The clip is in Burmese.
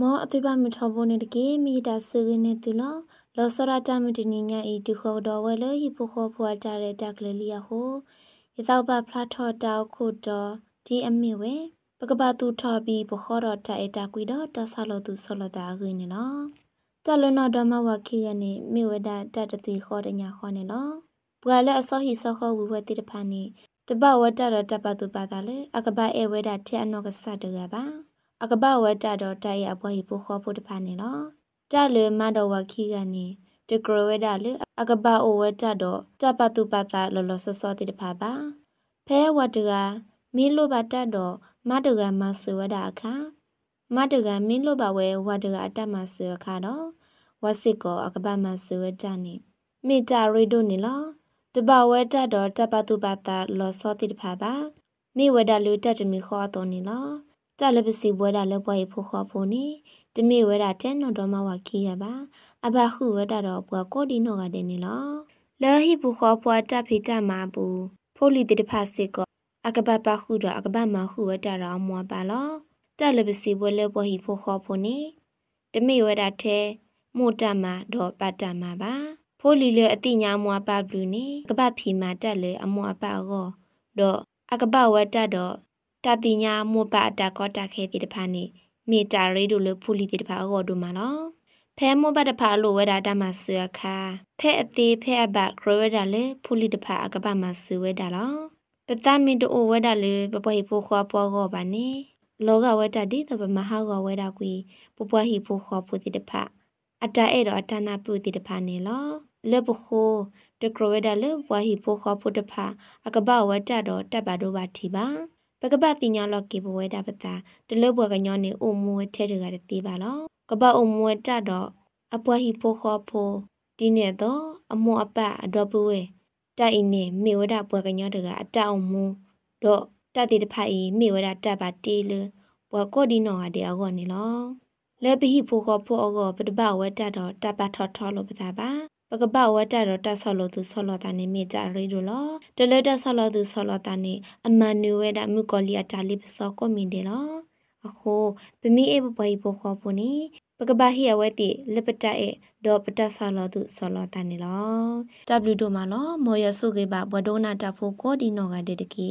မောအသိပမထဘောနေတကေမီတာဆူရင်းနေတူလောလောစရတမတနိညာဤဒုခောတော်ဝဲလေဟိဖိုခောဖွာကြတဲ့တက်ကလေးလီယဟိုရသောပဖလာထော်တောက်ခုတော်ဒီအမိဝဲပကပတူထော်ပြီးဘခောတော်တဲ့အတာကွီတော်တဆလောသူဆလတာခင်းနေလောတလနဓမ္မဝခိယနေမိဝဒတတတိခောတညာခောနေလောဘွာလက်အစောဟိစောခောဝဝတိတဖာနေတပဝတရတပသူပါတာလေအကပဧဝဒထအနောကဆတရပါအကပဝတ်တတော်တိုက်ရဘွားဟိပိုခေါ်ဖို့တဖာနေလောတလေမတော်ဝခိကနေတကရဝဲတာလေအကပအိုဝဲတတော် တပတုပတာလောလောဆောဆောတိတဖာပါဖဲဝတ်တကမင်းလိုပါတတော်မတကမဆွေဝတာအခါမတကမင်းလိုပါဝဲဝတ်တကအတမဆွေခါတော့ဝစစ်ကောအကပမဆွေဝတနေမေတ္တာရိဒုနေလောတပဝဲတတော်တပတုပတာလောဆောတိတဖာပါမိဝဒလူတတမီခေါ်တော်နေလောတာလပစီဘွဲတာလပွားရဖို့ခွာဖို့နေတမေဝဲတာတဲနော်တော်မဝခီရပါအဘခုဝဲတာတော့ဘွာကိုဒီနော်ကတဲ့နေလောလဟိဘူခွာဘွာတဖိတမဘူးဖိုလီတေတဖစစ်ကောအကပပခုတော့အကပမခုဝဲတာတော့မွာပါလောတာလပစီဘွဲလပွားဟိဖို့ခွာဖို့နေတမေဝဲတာထဲမို့တမတော့ပတ်တမပါဖိုလီလေအတိညာမွာပါဘလူးနေကပဖီမာတက်လေအမွာပါကောတော့အကပဝတ်တက်တော့တာတိညာမောပအတာကောတာခဲတိတဖာနေမေတာရေတို့လို့ဖူလီတိတဖာအောတို့မှာနော်ဖဲမောပတဖာလို့ဝဲတာတမဆွေခါဖဲအသေးဖဲအဘခရဝဲတာလေဖူလီတဖာအကပမဆွေဝဲတာလောပတမီတို့ဝဲတာလေပပဟိဖိုခွာပေါ်ကောပါနေလောကဝဲတာတိတပမဟာကောဝဲတာကွီပပဟိဖိုခွာဖူတိတဖာအတာအဲ့တော့အတာနာပုတိတဖာနေလောလေပခိုတကရဝဲတာလေပပဟိဖိုခွာဖူတဖာအကပဝဲတာတော့တပ်ပါတို့ပါထီပါပကပတ်တိညာလော့ကေဘဝဲတာပတာတလဘွယ်ကညောနေအုံမွေထဲတကတေးပါလောကပတ်အုံမွေတတော့အပွားဟိဖိုခောဖိုဒီနေတော့အမွန်အပတ်အတော်ပွေတိုက်အင်းနေမေဝဒပွယ်ကညောတကအတအုံမွတော့တတိတဖိုင်မေဝဒတပါတေးလဘွယ်ကိုဒီနောဟာတဲ့အကောနေလောလဲပိဟိဖိုခောဖိုအကောပတပဝဲတတော့တပါထောထောလောပတာပါပကပဝတ်တာတော့တက်ဆော်လို့သူဆော်လို့တာနေမိကြရီတို့လောတလဲတက်ဆော်လို့သူဆော်လို့တာနေအမန်နူဝဲတာမှုကောလီယာတာလီပစောကောမင်းတယ်လောအခုပမိအေဘဘိုင်ဘောခေါ်ဖို့နေပကပဟိယဝဲတိလပတက်အေဒေါ်ပတက်ဆော်လို့သူဆော်လို့တာနေလော W တို့မှာလောမော်ရဆုကေပါဘဝဒုနာတာဖို့ကောဒီနောကတဲ့တကီ